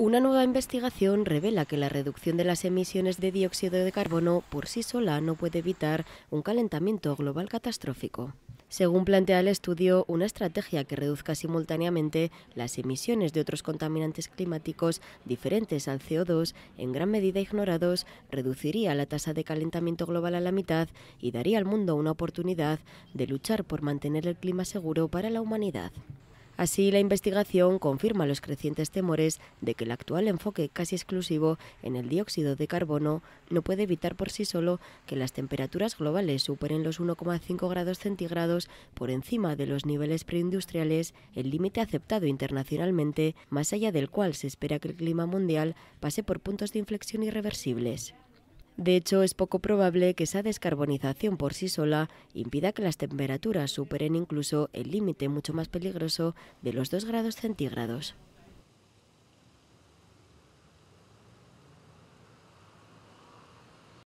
Una nueva investigación revela que la reducción de las emisiones de dióxido de carbono por sí sola no puede evitar un calentamiento global catastrófico. Según plantea el estudio, una estrategia que reduzca simultáneamente las emisiones de otros contaminantes climáticos diferentes al CO2, en gran medida ignorados, reduciría la tasa de calentamiento global a la mitad y daría al mundo una oportunidad de luchar por mantener el clima seguro para la humanidad. Así, la investigación confirma los crecientes temores de que el actual enfoque casi exclusivo en el dióxido de carbono no puede evitar por sí solo que las temperaturas globales superen los 1,5 grados centígrados por encima de los niveles preindustriales, el límite aceptado internacionalmente, más allá del cual se espera que el clima mundial pase por puntos de inflexión irreversibles. De hecho, es poco probable que esa descarbonización por sí sola impida que las temperaturas superen incluso el límite mucho más peligroso de los 2 grados centígrados.